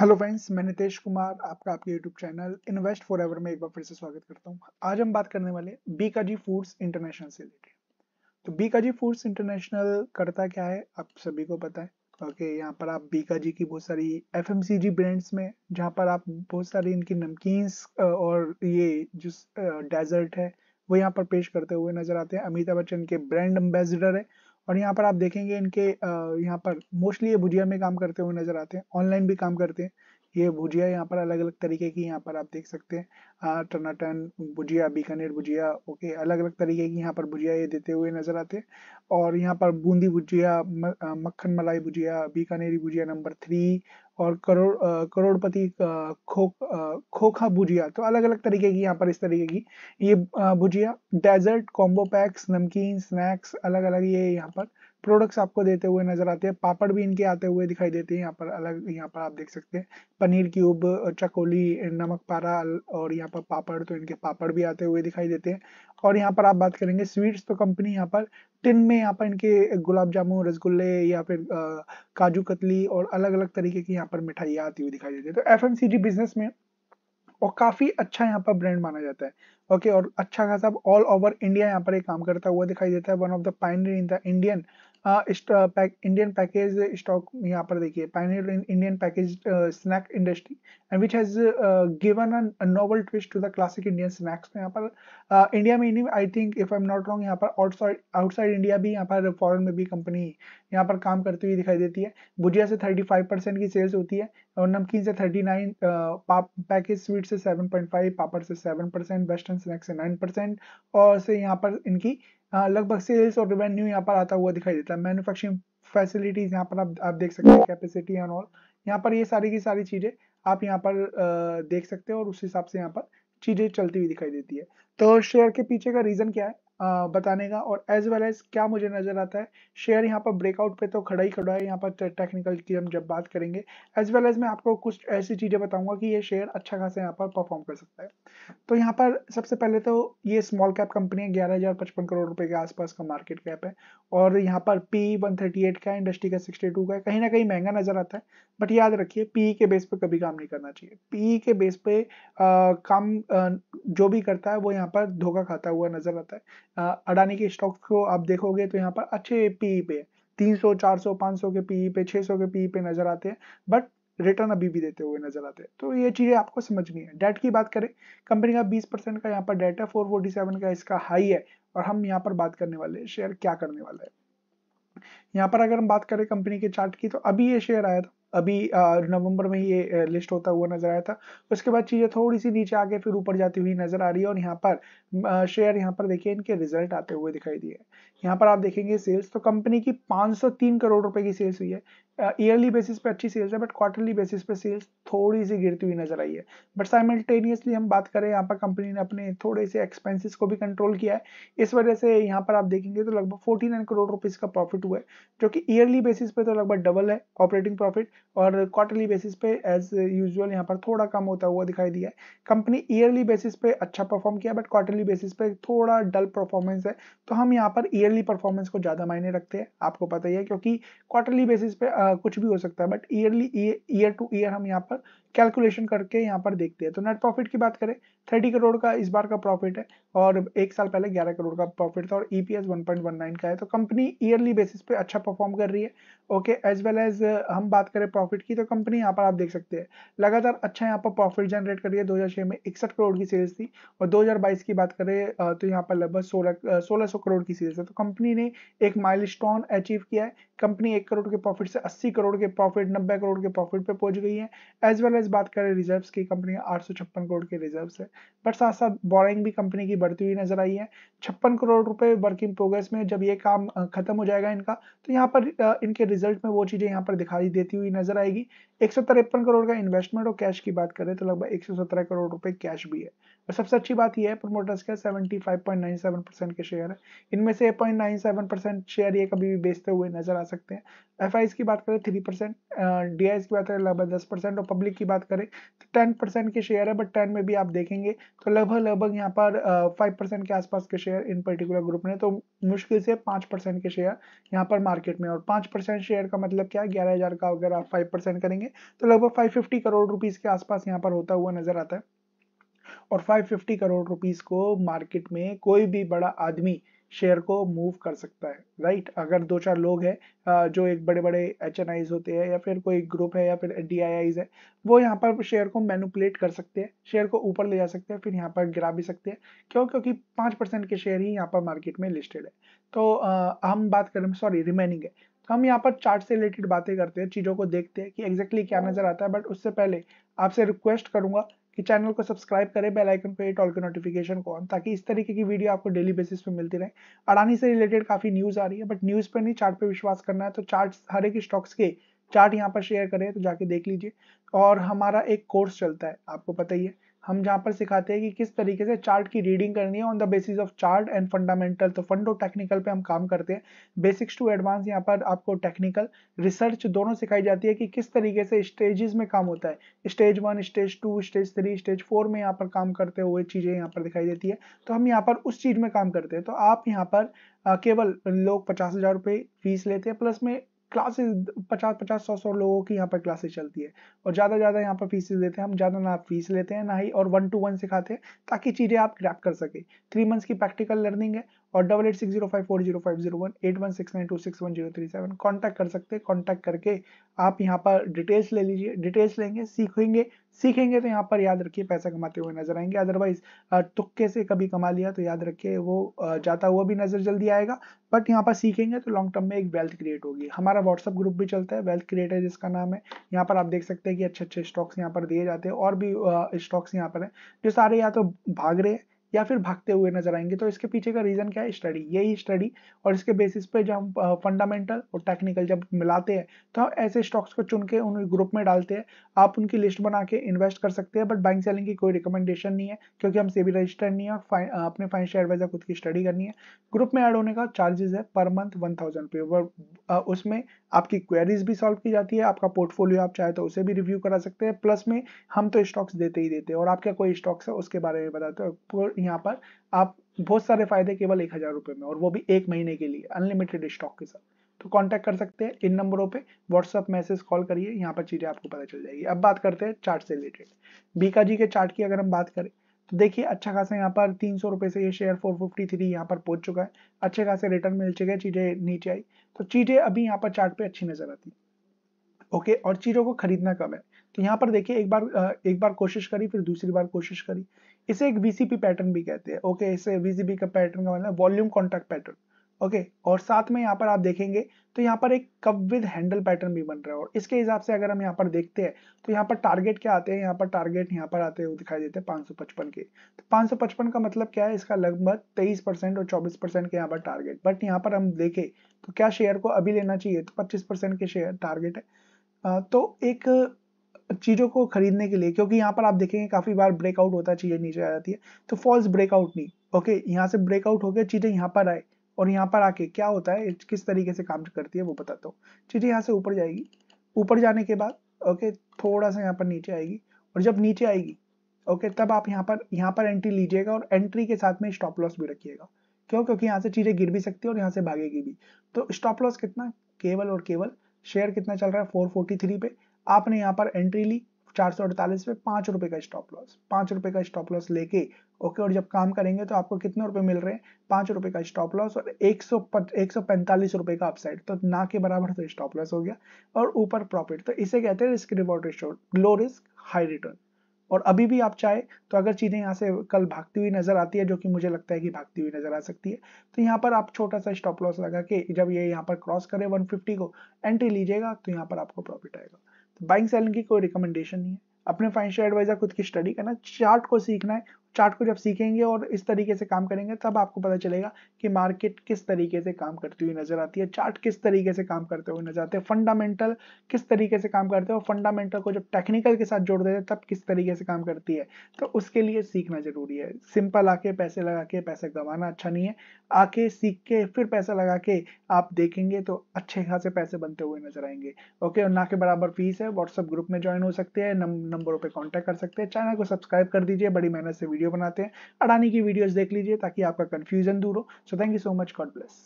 hello friends मैं नितेश कुमार आपका आपके YouTube channel invest for ever में एक बार फिर से स्वागत करता हूं आज हम बात करने वाले बीकाजी फूड्स इंटरनेशनल से रिलेटेड तो बीकाजी फूड्स इंटरनेशनल करता क्या है आप सभी को पता है ओके okay, यहाँ पर आप बीकाजी की बहुत सारी एफ ब्रांड्स में जहाँ पर आप बहुत सारी इनकी नमकीन और ये जो डेजर्ट है वो यहाँ पर पेश करते हुए नजर आते हैं अमिताभ बच्चन के ब्रांड एम्बेसडर है और यहाँ पर आप देखेंगे इनके यहाँ पर मोस्टली ये भुजिया में काम करते हुए नजर आते हैं ऑनलाइन भी काम करते हैं ये भुजिया यहाँ पर अलग अलग तरीके की यहाँ पर आप देख सकते हैं टनाटन भुजिया बीकानेर भुजिया ओके अलग अलग तरीके की यहाँ पर भुजिया ये देते हुए नजर आते हैं और यहाँ पर बूंदी भुजिया मक्खन मलाई भुजिया बीकानेरी भुजिया नंबर थ्री और करोड़ करोड़पति खो खोखा भुजिया तो अलग अलग तरीके की यहाँ पर इस तरीके की ये bhujia dessert combo packs namkeen snacks अलग अलग ये यहाँ पर प्रोडक्ट्स आपको देते हुए नजर आते हैं पापड़ भी इनके आते हुए दिखाई देते हैं यहाँ पर अलग यहाँ पर आप देख सकते हैं पनीर क्यूब चकोली नमक पारा और यहाँ पर पापड़ तो इनके पापड़ भी आते हुए दिखाई देते हैं और यहाँ पर आप बात करेंगे स्वीट्स तो कंपनी यहाँ पर टिन में यहाँ पर इनके गुलाब जामुन रसगुल्ले या फिर काजू कतली और अलग अलग तरीके की यहाँ पर मिठाइयाँ आती हुई दिखाई देती है तो एफ बिजनेस में और काफ़ी अच्छा यहाँ पर ब्रांड माना जाता है ओके और अच्छा खासा ऑल ओवर इंडिया यहाँ पर एक काम करता हुआ दिखाई देता है one of the pioneer in the Indian Indian package stock यहाँ पर देखिए pioneer in Indian package snack industry and which has given a novel twist to the classic Indian snacks में यहाँ पर इंडिया में नहीं I think if I am not wrong यहाँ पर आउटसाइड इंडिया भी यहाँ पर फॉरन में भी कंपनी यहाँ पर काम करती हुई दिखाई देती है भुजिया से थर्टी फाइव परसेंट की सेल्स होती है और नमकीन से थर्टी 39 पैकेज स्वीट से सेवन पॉइंट फाइव पापड़ से सेवन परसेंट वेस्टर्न स्नैक्स से नाइन परसेंट और से यहाँ पर इनकी हाँ, लगभग सेल्स और रेवेन्यू यहाँ पर आता हुआ दिखाई देता है मैन्युफैक्चरिंग फैसिलिटीज यहाँ पर आप आप देख सकते हैं कैपेसिटी एंड ऑल यहाँ पर ये सारी की सारी चीज़ें आप यहाँ पर देख सकते हैं और उस हिसाब से यहाँ पर चीज़ें चलती हुई दिखाई देती है तो शेयर के पीछे का रीज़न क्या है बताने का और एज वेल एज क्या मुझे नज़र आता है शेयर यहाँ पर ब्रेकआउट पे तो खड़ा ही खड़ा है यहाँ पर टेक्निकल की हम जब बात करेंगे एज वेल एज मैं आपको कुछ ऐसी चीज़ें बताऊंगा कि ये शेयर अच्छा खासा यहाँ पर परफॉर्म कर सकता है तो यहाँ पर सबसे पहले तो ये स्मॉल कैप कंपनी है ग्यारह हज़ार पचपन करोड़ रुपए के आसपास का मार्केट कैप है और यहाँ पर पी वन थर्टी एट का इंडस्ट्री का सिक्सटी टू का कहीं ना कहीं महंगा नज़र आता है बट याद रखिए पी के बेस पर कभी काम नहीं करना चाहिए पी के बेस पे काम जो भी करता है वो यहाँ पर धोखा खाता हुआ नज़र आता है अडानी के स्टॉक्स को आप देखोगे तो यहाँ पर अच्छे पीई e पे 300, 400, 500 के पीई e पे 600 के पीई e पे नजर आते हैं बट रिटर्न अभी भी देते हुए नजर आते हैं तो ये चीजें आपको समझनी है डेट की बात करें कंपनी का 20 परसेंट का यहाँ पर डेट है फोर का इसका हाई है और हम यहाँ पर बात करने वाले शेयर क्या करने वाला है यहाँ पर अगर हम बात करें कंपनी के चार्ट की तो अभी ये शेयर आया था अभी नवंबर में ये लिस्ट होता हुआ नजर आया था उसके बाद चीज़ें थोड़ी सी नीचे आके फिर ऊपर जाती हुई नजर आ रही है और यहाँ पर शेयर यहाँ पर देखिए इनके रिजल्ट आते हुए दिखाई दिए यहाँ पर आप देखेंगे सेल्स तो कंपनी की 503 करोड़ रुपए की सेल्स हुई है ईयरली बेसिस पे अच्छी सेल्स है बट क्वार्टरली बेसिस पे सेल्स थोड़ी सी गिरती हुई नजर आई है बट साइमल्टेनियसली हम बात करें यहाँ पर कंपनी ने अपने थोड़े से एक्सपेंसेस को भी कंट्रोल किया है इस वजह से यहाँ पर आप देखेंगे तो लगभग फोर्टी करोड़ रुपीज़ का प्रॉफिट हुआ है जो कि ईयरली बेसिस पे तो लगभग डबल है ऑपरेटिंग प्रॉफिट और क्वार्टरली बेसिस पे एज यूजुअल यहाँ पर थोड़ा कम होता हुआ दिखाई दिया है कंपनी ईयरली बेसिस पे अच्छा परफॉर्म किया बट क्वार्टरली बेसिस पे थोड़ा डल परफॉर्मेंस है तो हम यहाँ पर ईयरली परफॉर्मेंस को ज़्यादा मायने रखते हैं आपको पता ही है क्योंकि क्वार्टरली बेसिस पे आ, कुछ भी हो सकता है but yearly year to year हम यहाँ पर कैलकुलेशन करके यहाँ पर देखते हैं तो नेट प्रॉफिट की बात करें थर्टी करोड़ का इस बार का प्रॉफिट है और एक साल पहले ग्यारह करोड़ का प्रॉफिट था और E P one point one nine का है तो कंपनी ईयरली बेसिस पे अच्छा परफॉर्म कर रही है ओके एज वेल एज हम बात करें प्रॉफिट की तो कंपनी यहाँ पर आप देख सकते हैं लगातार अच्छा यहाँ पर प्रॉफिट जनरेट कर रही है दो में इकसठ करोड़ की सेल्स थी और दो की बात करें uh, तो यहाँ पर लगभग सोलह सोलह करोड़ की सेल्स है तो कंपनी ने एक माइल अचीव किया है कंपनी एक करोड़ के प्रॉफिट से 80 करोड़ के प्रॉफिट 90 करोड़ के प्रॉफिट पे पहुंच गई है एज वेल एज बात करें रिजर्व्स की कंपनी आठ करोड़ के रिजर्व है बट साथ साथ बोरिंग भी कंपनी की बढ़ती हुई नजर आई है छप्पन करोड़ रुपए वर्किंग प्रोग्रेस में जब ये काम खत्म हो जाएगा इनका तो यहाँ पर इनके रिजल्ट में वो चीज़ें यहाँ पर दिखाई देती हुई नजर आएगी एक करोड़ का इन्वेस्टमेंट और कैश की बात करें तो लगभग सत्रह करोड़ रुपए कैश भी है और सबसे अच्छी बात यह है प्रमोटर्स का 75.97 परसेंट के शेयर है इनमें से 0.97 परसेंट शेयर ये कभी भी बेचते हुए नजर आ सकते हैं एफ की बात करें थ्री परसेंट डी की बात करें लगभग दस परसेंट और पब्लिक की बात करें तो टेन परसेंट के शेयर है बट टेन में भी आप देखेंगे तो लगभग लगभग यहाँ पर फाइव परसेंट के आसपास के शेयर इन पर्टिकुलर ग्रुप ने तो मुश्किल से पाँच परसेंट के शेयर यहाँ पर मार्केट में और पाँच परसेंट शेयर का मतलब क्या है ग्यारह हज़ार का अगर आप फाइव परसेंट करेंगे तो लगभग 550 करोड़ रुपीस के आसपास यहाँ पर होता हुआ नजर आता है और 550 करोड़ रुपीस को मार्केट में कोई भी बड़ा आदमी शेयर को मूव कर सकता है राइट अगर दो चार लोग हैं जो एक बड़े बड़े एच एन आईज होते हैं या फिर कोई ग्रुप है या फिर डी आई आईज है वो यहाँ पर शेयर को मैनुपलेट कर सकते हैं शेयर को ऊपर ले जा सकते हैं फिर यहाँ पर गिरा भी सकते हैं क्यों क्योंकि पाँच परसेंट के शेयर ही यहाँ पर मार्केट में लिस्टेड है तो आ, हम बात करें सॉरी रिमेनिंग है तो हम यहाँ पर चार्ट से रिलेटेड बातें करते हैं चीज़ों को देखते हैं कि एग्जैक्टली exactly क्या नज़र आता है बट उससे पहले आपसे रिक्वेस्ट करूंगा कि चैनल को सब्सक्राइब करें बेल आइकन पर टॉल के नोटिफिकेशन को ऑन ताकि इस तरीके की वीडियो आपको डेली बेसिस पे मिलती रहे अडानी से रिलेटेड काफ़ी न्यूज़ आ रही है बट न्यूज़ पर नहीं चार्ट पे विश्वास करना है तो चार्ट हर एक स्टॉक्स के चार्ट यहाँ पर शेयर करें तो जाके देख लीजिए और हमारा एक कोर्स चलता है आपको पता ही है हम जहाँ पर सिखाते हैं कि किस तरीके से चार्ट की रीडिंग करनी है on the basis of chart and fundamental तो फंडो टेक्निकल पे हम काम करते हैं बेसिक्स टू एडवांस यहाँ पर आपको टेक्निकल रिसर्च दोनों सिखाई जाती है कि किस तरीके से स्टेजेस में काम होता है stage one stage two stage three stage four में यहाँ पर काम करते हुए चीज़ें यहाँ पर दिखाई देती है तो हम यहाँ पर उस चीज़ में काम करते हैं तो आप यहाँ पर केवल लोग पचास हज़ार रुपये फीस लेते हैं प्लस में क्लासेस पचास पचास सौ सौ लोगों की यहाँ पर क्लासेस चलती है और ज़्यादा ज़्यादा यहाँ पर फीस देते हैं हम ज़्यादा ना फीस लेते हैं ना ही और वन टू वन सिखाते हैं ताकि चीज़ें आप ग्रैप कर सके थ्री मंथ्स की प्रैक्टिकल लर्निंग है और double eight six zero five four zero five zero one eight one six nine two six one zero three seven contact कर सकते हैं कॉन्टैक्ट करके आप यहाँ पर डिटेल्स ले लीजिए डिटेल्स लेंगे सीखेंगे सीखेंगे तो यहाँ पर याद रखिए पैसा कमाते हुए नजर आएंगे अदरवाइज तुक्के से कभी कमा लिया तो याद रखिए वो जाता हुआ भी नजर जल्दी आएगा बट यहाँ पर सीखेंगे तो लॉन्ग टर्म में एक वेल्थ क्रिएट होगी हमारा व्हाट्सअप ग्रुप भी चलता है वेल्थ क्रिएटर जिसका नाम है यहाँ पर आप देख सकते हैं कि अच्छे अच्छे स्टॉक्स यहाँ पर दिए जाते हैं और भी स्टॉक्स यहाँ पर हैं जो सारे या तो भाग रहे हैं या फिर भागते हुए नजर आएंगे तो इसके पीछे का रीजन क्या है स्टडी यही स्टडी और इसके बेसिस पे जब हम फंडामेंटल और टेक्निकल जब मिलाते हैं तो ऐसे स्टॉक्स को चुन के उन ग्रुप में डालते हैं आप उनकी लिस्ट बना के इन्वेस्ट कर सकते हैं बट बैंक सेलिंग की कोई रिकमेंडेशन नहीं है क्योंकि हम सेबी रजिस्टर्ड नहीं है अपने फाइनेंशियल एडवाइजर खुद की स्टडी करनी है ग्रुप में ऐड होने का चार्जेस है पर मंथ वन थाउजेंड उसमें आपकी क्वेरीज भी सॉल्व की जाती है आपका पोर्टफोलियो आप चाहे तो उसे भी रिव्यू करा सकते हैं प्लस में हम तो स्टॉक्स देते ही देते हैं और आपका कोई स्टॉक्स है उसके बारे में बताते हैं यहाँ पर आप बहुत सारे फायदे केवल एक हजार रुपए में और वो भी एक महीने के लिए अनलिमिटेड स्टॉक के साथ तो कांटेक्ट कर सकते हैं इन नंबरों पे व्हाट्सएप मैसेज कॉल करिए यहाँ पर चीज़ें आपको पता चल जाएगी अब बात करते हैं चार्ट से रिलेटेड बीका जी के चार्ट की अगर हम बात करें तो देखिए अच्छा खासा यहाँ पर तीन सौ रुपए से ये शेयर फोर फिफ्टी थ्री यहाँ पर पहुंच चुका है अच्छे खासे रिटर्न मिल चुके हैं चीज़ें नीचे आई तो चीज़ें अभी यहाँ पर चार्ट पे अच्छी नज़र आती है ओके और चीज़ों को खरीदना कम है तो यहाँ पर देखिए एक बार एक बार कोशिश करी फिर दूसरी बार कोशिश करी इसे एक वीसीपी पैटर्न भी कहते हैं ओके इसे वीसीपी का पैटर्न का मतलब वॉल्यूम कॉन्ट्रैक्ट पैटर्न ओके और साथ में यहाँ पर आप देखेंगे तो यहाँ पर एक कप विद हैंडल पैटर्न भी बन रहा है और इसके हिसाब से अगर हम यहाँ पर देखते हैं तो यहाँ पर टारगेट क्या आते हैं यहाँ पर टारगेट यहाँ पर आते हुए दिखाई देते हैं 555 के तो 555 का मतलब क्या है इसका लगभग 23 परसेंट और 24 परसेंट के यहाँ पर टारगेट बट यहाँ पर हम देखें तो क्या शेयर को अभी लेना चाहिए तो पच्चीस के शेयर टारगेट है तो एक चीज़ों को खरीदने के लिए क्योंकि यहाँ पर आप देखेंगे काफ़ी बार ब्रेकआउट होता है चीज़ें नीचे आ जाती है तो फॉल्स ब्रेकआउट नहीं ओके यहाँ से ब्रेकआउट होकर चीज़ें यहाँ पर आए और यहाँ पर आके क्या होता है किस तरीके से काम करती है वो बताता हूँ चीज़ें यहाँ से ऊपर जाएगी ऊपर जाने के बाद ओके थोड़ा सा यहाँ पर नीचे आएगी और जब नीचे आएगी ओके तब आप यहाँ पर यहाँ पर एंट्री लीजिएगा और एंट्री के साथ में स्टॉप लॉस भी रखिएगा क्यों क्योंकि यहाँ से चीज़ें गिर भी सकती है और यहाँ से भागेगी भी तो स्टॉप लॉस कितना केवल और केवल शेयर कितना चल रहा है 443 पे आपने यहाँ पर एंट्री ली चार सौ अड़तालीस पे पांच रुपए का स्टॉप लॉस पांच रुपए का स्टॉप लॉस लेके ओके और जब काम करेंगे तो आपको कितने रुपए मिल रहे हैं पांच रुपए का स्टॉप लॉस और एक सौ पैंतालीस रुपए का अपसाइड तो ना के बराबर तो स्टॉप लॉस हो गया और ऊपर प्रॉफिट तो इसे कहते हैं risk reward ratio low risk high return और अभी भी आप चाहे तो अगर चीज़ें यहाँ से कल भागती हुई नज़र आती है जो कि मुझे लगता है कि भागती हुई नज़र आ सकती है तो यहाँ पर आप छोटा सा स्टॉप लॉस लगा के जब ये यहाँ पर क्रॉस करे 150 को एंट्री लीजिएगा तो यहाँ पर आपको प्रॉफिट आएगा तो बाइंग सेलिंग की कोई रिकमेंडेशन नहीं है अपने फाइनेंशियल एडवाइजर खुद की स्टडी करना चार्ट को सीखना है चार्ट को जब सीखेंगे और इस तरीके से काम करेंगे तब आपको पता चलेगा कि मार्केट किस तरीके से काम करती हुई नजर आती है चार्ट किस तरीके से काम करते हुए नजर आते हैं फंडामेंटल किस तरीके से काम करते हैं और फंडामेंटल को जब टेक्निकल के साथ जोड़ देते हैं तब किस तरीके से काम करती है तो उसके लिए सीखना जरूरी है सिंपल आके पैसे लगा के पैसे गंवाना अच्छा नहीं है आके सीख के फिर पैसा लगा के आप देखेंगे तो अच्छे खासे पैसे बनते हुए नजर आएंगे ओके और ना के बराबर फीस है व्हाट्सअप ग्रुप में ज्वाइन हो सकते हैं नंबरों पर कॉन्टैक्ट कर सकते हैं चैनल को सब्सक्राइब कर दीजिए बड़ी मेहनत से वीडियो वीडियो बनाते हैं अडानी की वीडियोज देख लीजिए ताकि आपका कन्फ्यूजन दूर हो so thank you so much God bless